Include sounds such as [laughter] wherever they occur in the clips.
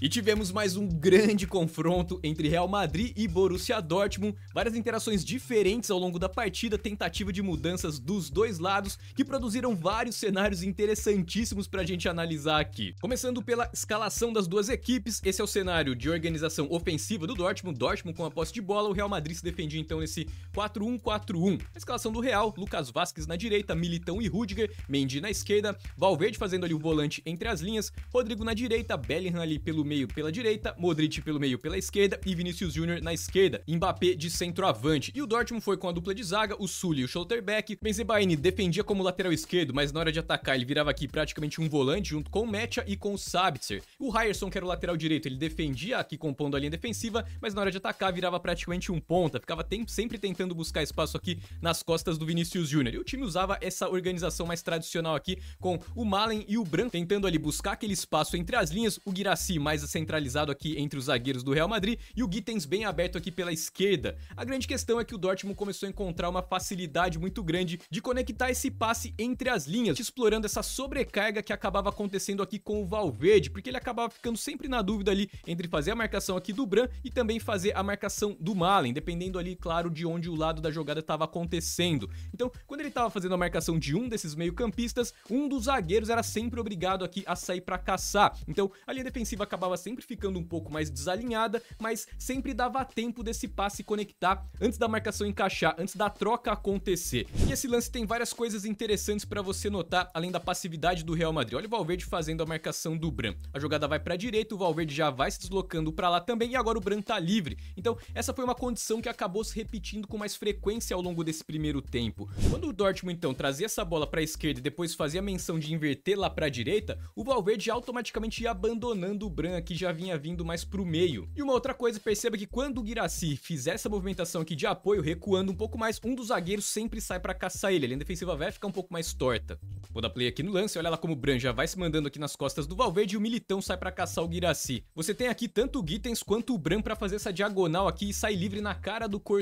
E tivemos mais um grande confronto entre Real Madrid e Borussia Dortmund, várias interações diferentes ao longo da partida, tentativa de mudanças dos dois lados, que produziram vários cenários interessantíssimos para a gente analisar aqui. Começando pela escalação das duas equipes, esse é o cenário de organização ofensiva do Dortmund, Dortmund com a posse de bola, o Real Madrid se defendia então nesse 4-1-4-1. A escalação do Real, Lucas Vasquez na direita, Militão e Rudiger, Mendy na esquerda, Valverde fazendo ali o volante entre as linhas, Rodrigo na direita, Bellingham ali pelo meio pela direita, Modric pelo meio pela esquerda e Vinícius Júnior na esquerda, Mbappé de centroavante. E o Dortmund foi com a dupla de zaga, o Sully e o Schlotterbeck. Benzebaini defendia como lateral esquerdo, mas na hora de atacar ele virava aqui praticamente um volante junto com o Mecha e com o Sabitzer. O Ryerson, que era o lateral direito, ele defendia aqui compondo a linha defensiva, mas na hora de atacar virava praticamente um ponta, ficava sempre tentando buscar espaço aqui nas costas do Vinícius Júnior. E o time usava essa organização mais tradicional aqui com o Malen e o Branco tentando ali buscar aquele espaço entre as linhas, o Girassi mais mais centralizado aqui entre os zagueiros do Real Madrid e o Gittens bem aberto aqui pela esquerda. A grande questão é que o Dortmund começou a encontrar uma facilidade muito grande de conectar esse passe entre as linhas, explorando essa sobrecarga que acabava acontecendo aqui com o Valverde, porque ele acabava ficando sempre na dúvida ali entre fazer a marcação aqui do Bran e também fazer a marcação do Malen, dependendo ali, claro, de onde o lado da jogada estava acontecendo. Então, quando ele estava fazendo a marcação de um desses meio-campistas, um dos zagueiros era sempre obrigado aqui a sair para caçar. Então, a linha defensiva acabava estava sempre ficando um pouco mais desalinhada, mas sempre dava tempo desse passe conectar antes da marcação encaixar, antes da troca acontecer. E esse lance tem várias coisas interessantes para você notar, além da passividade do Real Madrid. Olha o Valverde fazendo a marcação do Bran. A jogada vai para a direita, o Valverde já vai se deslocando para lá também e agora o Bran tá livre. Então, essa foi uma condição que acabou se repetindo com mais frequência ao longo desse primeiro tempo. Quando o Dortmund então trazia essa bola para a esquerda e depois fazia a menção de inverter lá para a direita, o Valverde automaticamente ia abandonando o Bran que já vinha vindo mais pro meio. E uma outra coisa, perceba que quando o Guiraci fizer essa movimentação aqui de apoio, recuando um pouco mais, um dos zagueiros sempre sai para caçar ele. A linha defensiva vai ficar um pouco mais torta. Vou dar play aqui no lance, olha lá como o Bran já vai se mandando aqui nas costas do Valverde e o Militão sai para caçar o Guiraci. Você tem aqui tanto o Gittens quanto o Bran para fazer essa diagonal aqui e sair livre na cara do Courtois.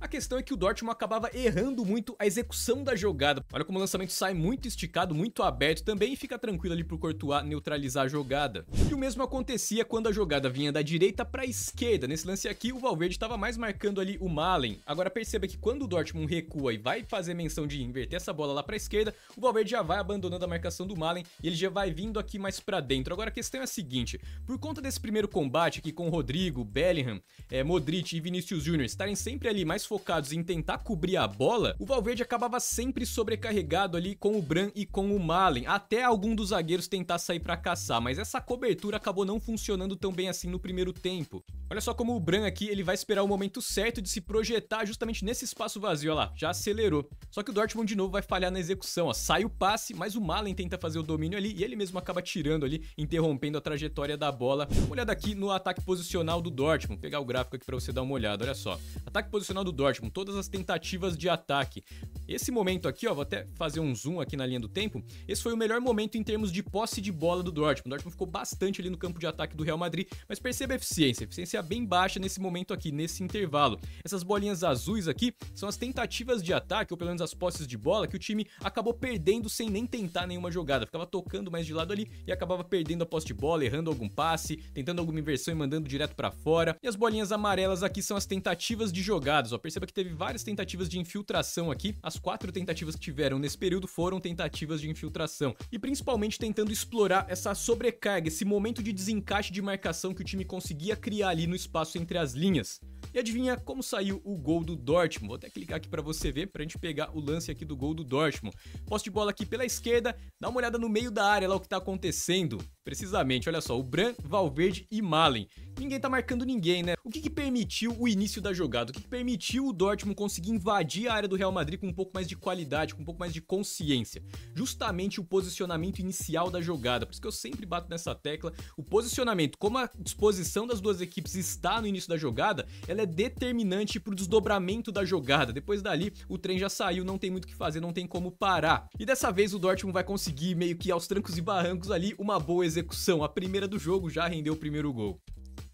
A questão é que o Dortmund acabava errando muito a execução da jogada. Olha como o lançamento sai muito esticado, muito aberto também e fica tranquilo ali pro Courtois neutralizar a jogada. E o mesmo aconteceu acontecia quando a jogada vinha da direita para a esquerda. Nesse lance aqui, o Valverde estava mais marcando ali o Malen. Agora perceba que quando o Dortmund recua e vai fazer menção de inverter essa bola lá para a esquerda, o Valverde já vai abandonando a marcação do Malen e ele já vai vindo aqui mais para dentro. Agora a questão é a seguinte, por conta desse primeiro combate aqui com o Rodrigo, Bellingham, é, Modric e Vinícius Júnior estarem sempre ali mais focados em tentar cobrir a bola, o Valverde acabava sempre sobrecarregado ali com o Bran e com o Malen, até algum dos zagueiros tentar sair para caçar, mas essa cobertura acabou não funcionando tão bem assim no primeiro tempo. Olha só como o Bran aqui, ele vai esperar o momento certo de se projetar justamente nesse espaço vazio, olha lá, já acelerou. Só que o Dortmund de novo vai falhar na execução, ó, sai o passe, mas o Malen tenta fazer o domínio ali e ele mesmo acaba tirando ali, interrompendo a trajetória da bola. Uma olhada aqui no ataque posicional do Dortmund, Vou pegar o gráfico aqui para você dar uma olhada, olha só. Ataque posicional do Dortmund, todas as tentativas de ataque. Esse momento aqui, ó, vou até fazer um zoom aqui na linha do tempo, esse foi o melhor momento em termos de posse de bola do Dortmund. O Dortmund ficou bastante ali no campo de ataque do Real Madrid, mas perceba a eficiência, a eficiência bem baixa nesse momento aqui, nesse intervalo. Essas bolinhas azuis aqui são as tentativas de ataque, ou pelo menos as posses de bola, que o time acabou perdendo sem nem tentar nenhuma jogada, ficava tocando mais de lado ali e acabava perdendo a posse de bola, errando algum passe, tentando alguma inversão e mandando direto para fora. E as bolinhas amarelas aqui são as tentativas de jogadas, ó, perceba que teve várias tentativas de infiltração aqui, as quatro tentativas que tiveram nesse período foram tentativas de infiltração, e principalmente tentando explorar essa sobrecarga, esse momento de desempenho desencaixe de marcação que o time conseguia criar ali no espaço entre as linhas. E adivinha como saiu o gol do Dortmund? Vou até clicar aqui para você ver, para a gente pegar o lance aqui do gol do Dortmund. Posse de bola aqui pela esquerda, dá uma olhada no meio da área lá o que está acontecendo. Precisamente, olha só, o Bran, Valverde e Malen. Ninguém está marcando ninguém, né? O que, que permitiu o início da jogada? O que, que permitiu o Dortmund conseguir invadir a área do Real Madrid com um pouco mais de qualidade, com um pouco mais de consciência? Justamente o posicionamento inicial da jogada. Por isso que eu sempre bato nessa tecla, o posicionamento posicionamento, como a disposição das duas equipes está no início da jogada, ela é determinante para o desdobramento da jogada. Depois dali, o trem já saiu, não tem muito o que fazer, não tem como parar. E dessa vez o Dortmund vai conseguir, meio que aos trancos e barrancos ali, uma boa execução. A primeira do jogo já rendeu o primeiro gol.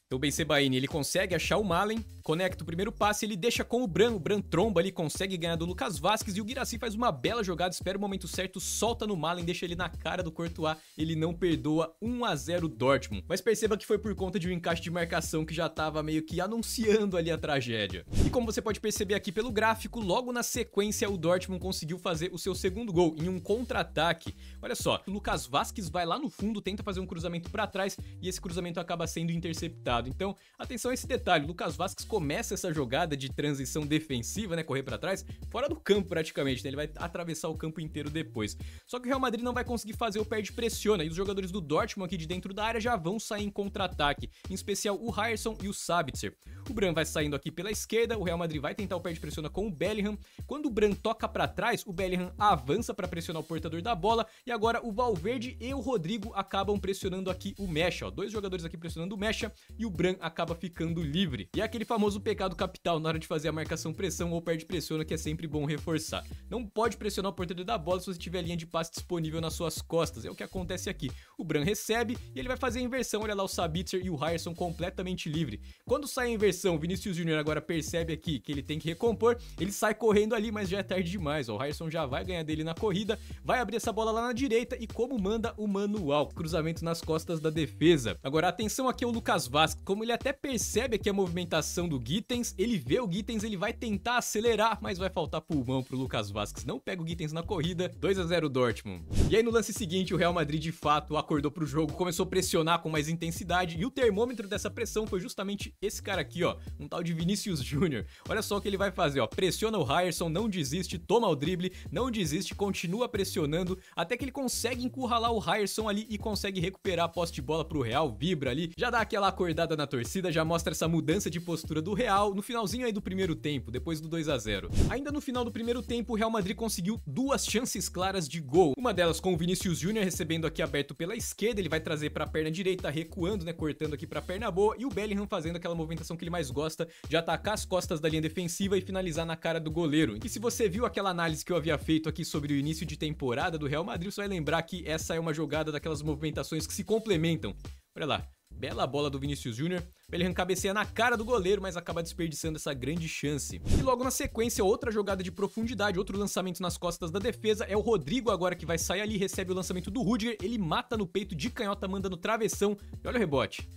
Então o Ben Sebaini, ele consegue achar o Malen, conecta o primeiro passe, ele deixa com o Bran, o Bran tromba ali, consegue ganhar do Lucas Vasquez e o Guiraci faz uma bela jogada, espera o momento certo, solta no Malen, deixa ele na cara do Courtois, ele não perdoa 1 a 0 Dortmund. Mas perceba que foi por conta de um encaixe de marcação que já estava meio que anunciando ali a tragédia. E como você pode perceber aqui pelo gráfico, logo na sequência o Dortmund conseguiu fazer o seu segundo gol em um contra-ataque. Olha só, o Lucas Vasquez vai lá no fundo, tenta fazer um cruzamento para trás e esse cruzamento acaba sendo interceptado. Então, atenção a esse detalhe, o Lucas Vasquez começa essa jogada de transição defensiva, né, correr para trás, fora do campo praticamente, né? ele vai atravessar o campo inteiro depois. Só que o Real Madrid não vai conseguir fazer o perde pressiona e os jogadores do Dortmund aqui de dentro da área já vão sair em contra-ataque, em especial o Harrison e o Sabitzer. O Bran vai saindo aqui pela esquerda, o Real Madrid vai tentar o perde pressiona com o Bellingham. Quando o Bran toca para trás, o Bellingham avança para pressionar o portador da bola e agora o Valverde e o Rodrigo acabam pressionando aqui o Mecha, ó, dois jogadores aqui pressionando o Mecha e o Bran acaba ficando livre. E é aquele famoso famoso pecado capital na hora de fazer a marcação pressão ou perde pressiona, que é sempre bom reforçar. Não pode pressionar o portador da bola se você tiver a linha de passe disponível nas suas costas. É o que acontece aqui. O Bran recebe e ele vai fazer a inversão. Olha lá o Sabitzer e o Ryerson completamente livre. Quando sai a inversão, Vinícius Júnior agora percebe aqui que ele tem que recompor. Ele sai correndo ali, mas já é tarde demais. Ó. O Ryerson já vai ganhar dele na corrida, vai abrir essa bola lá na direita e como manda o manual. Cruzamento nas costas da defesa. Agora atenção aqui ao Lucas Vasco. Como ele até percebe aqui a movimentação do do Gittens, ele vê o Gittens, ele vai tentar acelerar, mas vai faltar pulmão pro Lucas Vasquez. Não pega o Gittens na corrida, 2 a 0 Dortmund. E aí no lance seguinte, o Real Madrid de fato acordou pro jogo, começou a pressionar com mais intensidade e o termômetro dessa pressão foi justamente esse cara aqui, ó, um tal de Vinícius Júnior. Olha só o que ele vai fazer, ó, pressiona o Ryerson, não desiste, toma o drible, não desiste, continua pressionando até que ele consegue encurralar o Ryerson ali e consegue recuperar a posse de bola pro Real, vibra ali, já dá aquela acordada na torcida, já mostra essa mudança de postura do do Real no finalzinho aí do primeiro tempo, depois do 2 a 0. Ainda no final do primeiro tempo, o Real Madrid conseguiu duas chances claras de gol. Uma delas com o Vinícius Júnior recebendo aqui aberto pela esquerda, ele vai trazer para a perna direita, recuando, né, cortando aqui para a perna boa, e o Bellingham fazendo aquela movimentação que ele mais gosta de atacar as costas da linha defensiva e finalizar na cara do goleiro. E se você viu aquela análise que eu havia feito aqui sobre o início de temporada do Real Madrid, você vai lembrar que essa é uma jogada daquelas movimentações que se complementam. Olha lá, Bela bola do Vinícius Júnior, Bellingham cabeceia na cara do goleiro, mas acaba desperdiçando essa grande chance. E logo na sequência, outra jogada de profundidade, outro lançamento nas costas da defesa, é o Rodrigo agora que vai sair ali, recebe o lançamento do Rudiger, ele mata no peito de canhota, manda no travessão e olha o rebote.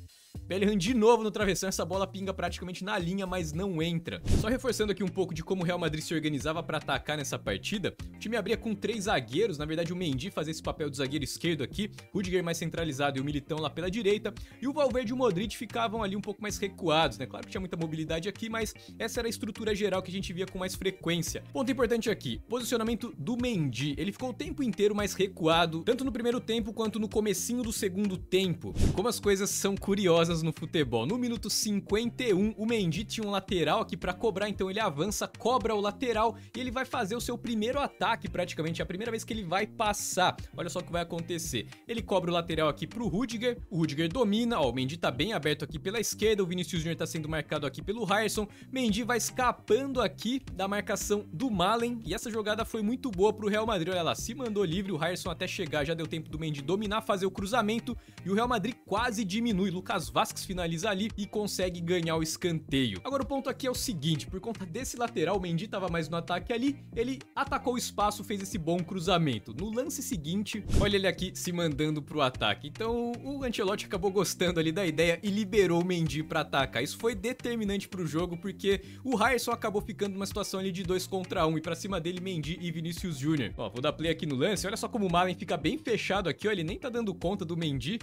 Bellingham de novo no travessão, essa bola pinga praticamente na linha, mas não entra. Só reforçando aqui um pouco de como o Real Madrid se organizava para atacar nessa partida, o time abria com três zagueiros, na verdade o Mendy fazia esse papel de zagueiro esquerdo aqui, Rudiger mais centralizado e o Militão lá pela direita, e o Valverde e o Modric ficavam ali um pouco mais recuados, né? Claro que tinha muita mobilidade aqui, mas essa era a estrutura geral que a gente via com mais frequência. Ponto importante aqui, posicionamento do Mendy. Ele ficou o tempo inteiro mais recuado, tanto no primeiro tempo quanto no comecinho do segundo tempo. Como as coisas são curiosas no futebol. No minuto 51, o Mendy tinha um lateral aqui para cobrar, então ele avança, cobra o lateral e ele vai fazer o seu primeiro ataque, praticamente é a primeira vez que ele vai passar. Olha só o que vai acontecer. Ele cobra o lateral aqui pro Rudiger, o Rudiger domina, ó, o Mendy tá bem aberto aqui pela esquerda, o Vinicius Júnior tá sendo marcado aqui pelo Harrison, Mendy vai escapando aqui da marcação do Malen e essa jogada foi muito boa pro Real Madrid, olha lá, se mandou livre, o Harrison até chegar, já deu tempo do Mendy dominar, fazer o cruzamento e o Real Madrid quase diminui, Lucas Vasquez finaliza ali e consegue ganhar o escanteio. Agora o ponto aqui é o seguinte, por conta desse lateral, o Mendy estava mais no ataque ali, ele atacou o espaço, fez esse bom cruzamento. No lance seguinte, olha ele aqui se mandando pro ataque. Então o Ancelotti acabou gostando ali da ideia e liberou o Mendy para atacar. Isso foi determinante pro jogo porque o Harrison acabou ficando numa situação ali de 2 contra 1 um, e para cima dele Mendy e Vinícius Júnior. Ó, vou dar play aqui no lance, olha só como o Malen fica bem fechado aqui, ó, ele nem tá dando conta do Mendy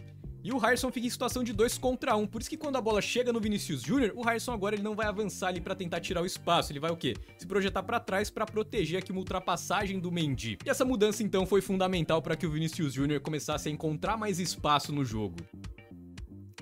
e o Harrison fica em situação de 2 contra 1, um, por isso que quando a bola chega no Vinicius Júnior, o Harrison agora ele não vai avançar ali para tentar tirar o espaço, ele vai o quê? Se projetar para trás para proteger aqui uma ultrapassagem do Mendy. E essa mudança então foi fundamental para que o Vinicius Júnior começasse a encontrar mais espaço no jogo.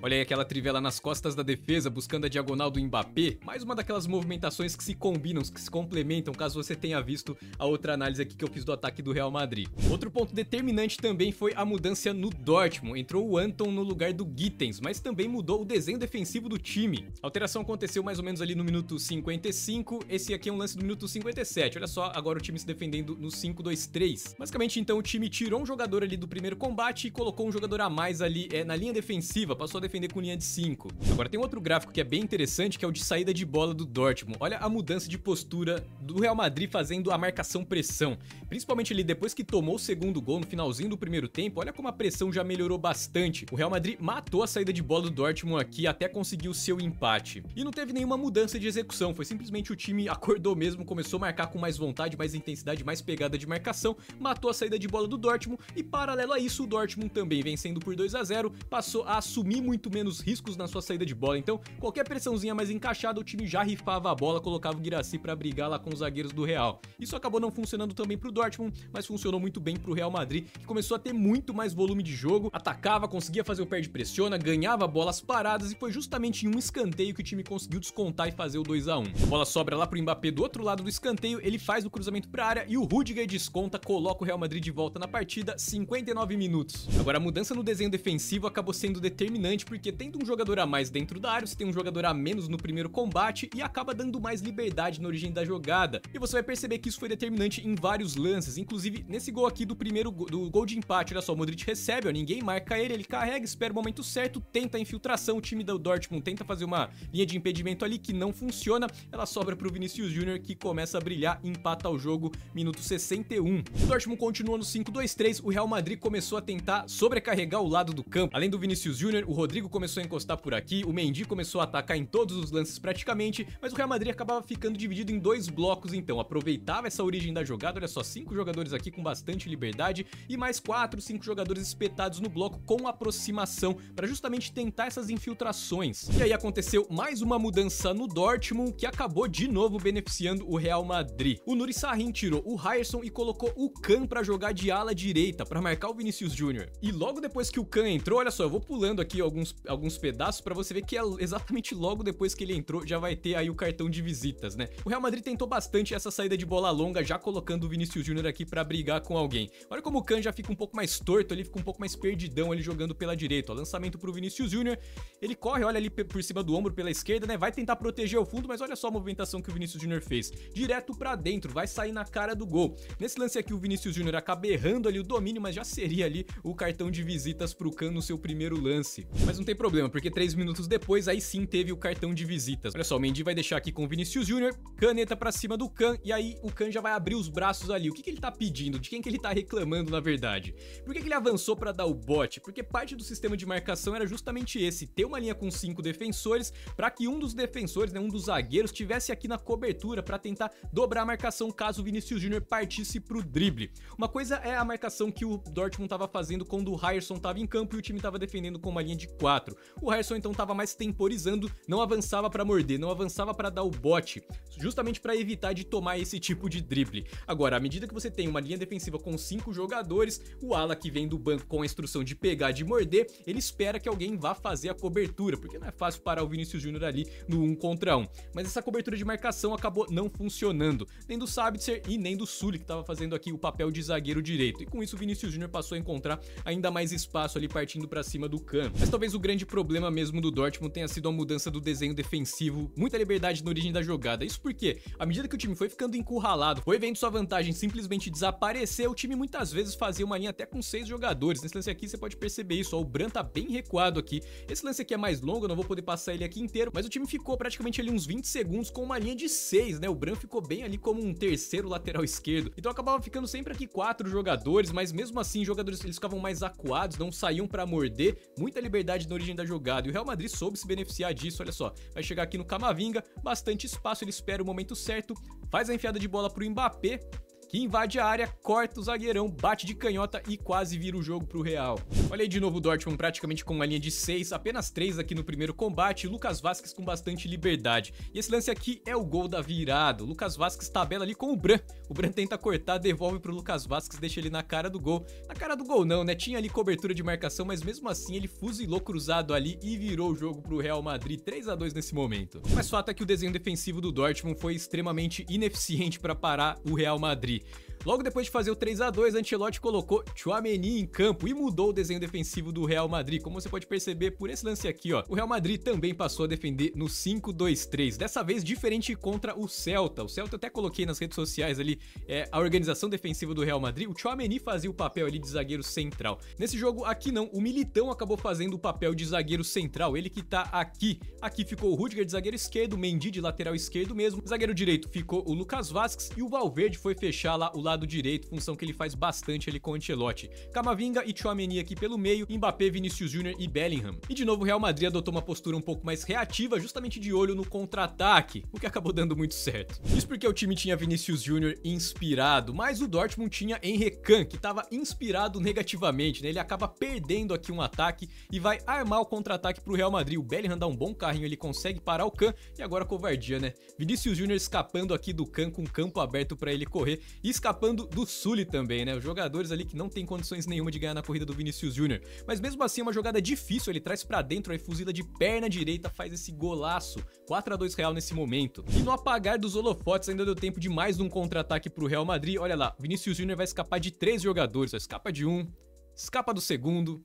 Olha aí aquela trivela nas costas da defesa, buscando a diagonal do Mbappé. Mais uma daquelas movimentações que se combinam, que se complementam, caso você tenha visto a outra análise aqui que eu fiz do ataque do Real Madrid. Outro ponto determinante também foi a mudança no Dortmund. Entrou o Anton no lugar do Gittens, mas também mudou o desenho defensivo do time. A alteração aconteceu mais ou menos ali no minuto 55. Esse aqui é um lance do minuto 57. Olha só, agora o time se defendendo no 5-2-3. Basicamente, então, o time tirou um jogador ali do primeiro combate e colocou um jogador a mais ali é, na linha defensiva. Passou a defender com linha de 5. Agora tem um outro gráfico que é bem interessante, que é o de saída de bola do Dortmund. Olha a mudança de postura do Real Madrid fazendo a marcação pressão. Principalmente ali depois que tomou o segundo gol no finalzinho do primeiro tempo, olha como a pressão já melhorou bastante. O Real Madrid matou a saída de bola do Dortmund aqui até conseguir o seu empate. E não teve nenhuma mudança de execução, foi simplesmente o time acordou mesmo, começou a marcar com mais vontade, mais intensidade, mais pegada de marcação, matou a saída de bola do Dortmund e paralelo a isso o Dortmund também vencendo por 2 a 0 passou a assumir muito muito menos riscos na sua saída de bola. Então, qualquer pressãozinha mais encaixada, o time já rifava a bola, colocava o Guiraci para brigar lá com os zagueiros do Real. Isso acabou não funcionando também pro Dortmund, mas funcionou muito bem pro Real Madrid, que começou a ter muito mais volume de jogo, atacava, conseguia fazer o pé de pressiona, ganhava bolas paradas e foi justamente em um escanteio que o time conseguiu descontar e fazer o 2 a 1. A bola sobra lá pro Mbappé do outro lado do escanteio, ele faz o cruzamento para área e o Rudiger desconta, coloca o Real Madrid de volta na partida, 59 minutos. Agora a mudança no desenho defensivo acabou sendo determinante porque tendo um jogador a mais dentro da área, você tem um jogador a menos no primeiro combate e acaba dando mais liberdade na origem da jogada. E você vai perceber que isso foi determinante em vários lances, inclusive nesse gol aqui do primeiro do gol de empate, olha só, o Modric recebe, ó, ninguém marca ele, ele carrega, espera o momento certo, tenta a infiltração, o time do Dortmund tenta fazer uma linha de impedimento ali que não funciona, ela sobra para o Vinícius Júnior que começa a brilhar empata o jogo, minuto 61. O Dortmund continua no 5-2-3, o Real Madrid começou a tentar sobrecarregar o lado do campo. Além do Vinícius Júnior, o Rodrigo Rodrigo começou a encostar por aqui, o Mendy começou a atacar em todos os lances praticamente, mas o Real Madrid acabava ficando dividido em dois blocos, então aproveitava essa origem da jogada, olha só, cinco jogadores aqui com bastante liberdade e mais quatro, cinco jogadores espetados no bloco com aproximação para justamente tentar essas infiltrações. E aí aconteceu mais uma mudança no Dortmund que acabou de novo beneficiando o Real Madrid. O Nuri Sahin tirou o Ryerson e colocou o Kahn para jogar de ala direita para marcar o Vinícius Júnior. E logo depois que o Kahn entrou, olha só, eu vou pulando aqui alguns alguns, alguns pedaços para você ver que é exatamente logo depois que ele entrou já vai ter aí o cartão de visitas, né? O Real Madrid tentou bastante essa saída de bola longa, já colocando o Vinícius Júnior aqui para brigar com alguém. Olha como o Can já fica um pouco mais torto, ele fica um pouco mais perdidão ele jogando pela direita. Ó, lançamento pro Vinícius Júnior, ele corre, olha ali por cima do ombro pela esquerda, né? Vai tentar proteger o fundo, mas olha só a movimentação que o Vinícius Júnior fez. Direto para dentro, vai sair na cara do gol. Nesse lance aqui o Vinícius Júnior acaba errando ali o domínio, mas já seria ali o cartão de visitas pro Can no seu primeiro lance. Mas mas não tem problema, porque três minutos depois, aí sim teve o cartão de visitas. Olha só, o Mendy vai deixar aqui com o Vinícius Júnior, caneta para cima do Can, e aí o Can já vai abrir os braços ali. O que, que ele tá pedindo? De quem que ele tá reclamando, na verdade? Por que, que ele avançou para dar o bote? Porque parte do sistema de marcação era justamente esse, ter uma linha com cinco defensores, para que um dos defensores, né, um dos zagueiros, tivesse aqui na cobertura para tentar dobrar a marcação caso o Vinícius Júnior partisse pro drible. Uma coisa é a marcação que o Dortmund tava fazendo quando o Ryerson tava em campo e o time tava defendendo com uma linha de 4. 4. O Harrison então estava mais temporizando, não avançava para morder, não avançava para dar o bote, justamente para evitar de tomar esse tipo de drible. Agora, à medida que você tem uma linha defensiva com 5 jogadores, o ala que vem do banco com a instrução de pegar, de morder, ele espera que alguém vá fazer a cobertura, porque não é fácil parar o Vinícius Júnior ali no 1 um contra 1. Um. Mas essa cobertura de marcação acabou não funcionando, nem do Sabitzer e nem do Sully, que estava fazendo aqui o papel de zagueiro direito. E com isso o Vinícius Júnior passou a encontrar ainda mais espaço ali partindo para cima do campo. Mas talvez o grande problema mesmo do Dortmund tenha sido a mudança do desenho defensivo, muita liberdade na origem da jogada. Isso porque, à medida que o time foi ficando encurralado, foi vendo sua vantagem simplesmente desaparecer, o time muitas vezes fazia uma linha até com seis jogadores. Nesse lance aqui você pode perceber isso, ó, o Bran tá bem recuado aqui. Esse lance aqui é mais longo, eu não vou poder passar ele aqui inteiro, mas o time ficou praticamente ali uns 20 segundos com uma linha de seis, né? O Bran ficou bem ali como um terceiro lateral [laughs] esquerdo. Então acabava ficando sempre aqui quatro jogadores, mas mesmo assim jogadores eles ficavam mais acuados, não saíam para morder, muita liberdade velocidade na origem da jogada e o Real Madrid soube se beneficiar disso, olha só. Vai chegar aqui no Camavinga, bastante espaço, ele espera o momento certo, faz a enfiada de bola pro Mbappé, que invade a área, corta o zagueirão, bate de canhota e quase vira o jogo pro Real. Olha aí de novo o Dortmund praticamente com uma linha de 6, apenas 3 aqui no primeiro combate, Lucas Vasquez com bastante liberdade. E esse lance aqui é o gol da virada. O Lucas Vasquez tabela ali com o Bran. O Bran tenta cortar, devolve pro Lucas Vasquez, deixa ele na cara do gol. Na cara do gol não, né? Tinha ali cobertura de marcação, mas mesmo assim ele fuzilou cruzado ali e virou o jogo pro Real Madrid 3 a 2 nesse momento. Mas fato é que o desenho defensivo do Dortmund foi extremamente ineficiente para parar o Real Madrid. puis Logo depois de fazer o 3 a 2 Ancelotti colocou Chouameni em campo e mudou o desenho defensivo do Real Madrid. Como você pode perceber por esse lance aqui, ó, o Real Madrid também passou a defender no 5-2-3. Dessa vez diferente contra o Celta. O Celta eu até coloquei nas redes sociais ali é, a organização defensiva do Real Madrid. O Chouameni fazia o papel ali de zagueiro central. Nesse jogo aqui não, o Militão acabou fazendo o papel de zagueiro central. Ele que tá aqui. Aqui ficou o Rudiger de zagueiro esquerdo, Mendy de lateral esquerdo mesmo. Zagueiro direito ficou o Lucas Vasquez e o Valverde foi fechar lá o lado lado direito, função que ele faz bastante ali com o Ancelotti. Camavinga e Chouameni aqui pelo meio, Mbappé, Vinícius Júnior e Bellingham. E de novo o Real Madrid adotou uma postura um pouco mais reativa, justamente de olho no contra-ataque, o que acabou dando muito certo. Isso porque o time tinha Vinícius Júnior inspirado, mas o Dortmund tinha Kahn, que estava inspirado negativamente, né? Ele acaba perdendo aqui um ataque e vai armar o contra-ataque para o Real Madrid. O Bellingham dá um bom carrinho, ele consegue parar o Kahn e agora covardia, né? Vinícius Júnior escapando aqui do Kahn com campo aberto para ele correr, escapando escapando do Sully também, né? Os jogadores ali que não tem condições nenhuma de ganhar na corrida do Vinícius Júnior. Mas mesmo assim, é uma jogada difícil, ele traz para dentro, aí fuzila de perna direita, faz esse golaço. 4 a 2 Real nesse momento. E no apagar dos holofotes, ainda deu tempo de mais um contra-ataque pro Real Madrid. Olha lá, Vinícius Júnior vai escapar de três jogadores, ó, escapa de um, escapa do segundo,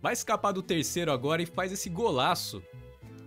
vai escapar do terceiro agora e faz esse golaço.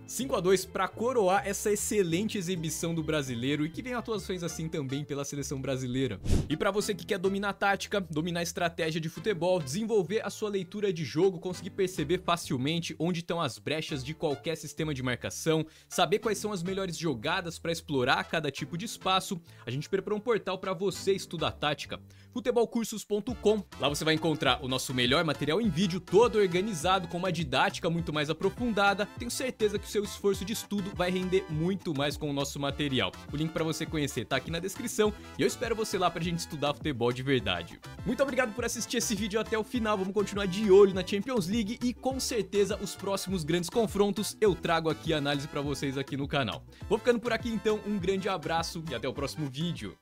5 a 2 para coroar essa excelente exibição do brasileiro e que vem atuações assim também pela seleção brasileira. E para você que quer dominar tática, dominar estratégia de futebol, desenvolver a sua leitura de jogo, conseguir perceber facilmente onde estão as brechas de qualquer sistema de marcação, saber quais são as melhores jogadas para explorar cada tipo de espaço, a gente preparou um portal para você estudar tática, futebolcursos.com. Lá você vai encontrar o nosso melhor material em vídeo, todo organizado com uma didática muito mais aprofundada. Tenho certeza que o seu seu esforço de estudo vai render muito mais com o nosso material. O link para você conhecer tá aqui na descrição e eu espero você lá pra gente estudar futebol de verdade. Muito obrigado por assistir esse vídeo até o final. Vamos continuar de olho na Champions League e com certeza os próximos grandes confrontos eu trago aqui a análise para vocês aqui no canal. Vou ficando por aqui então, um grande abraço e até o próximo vídeo.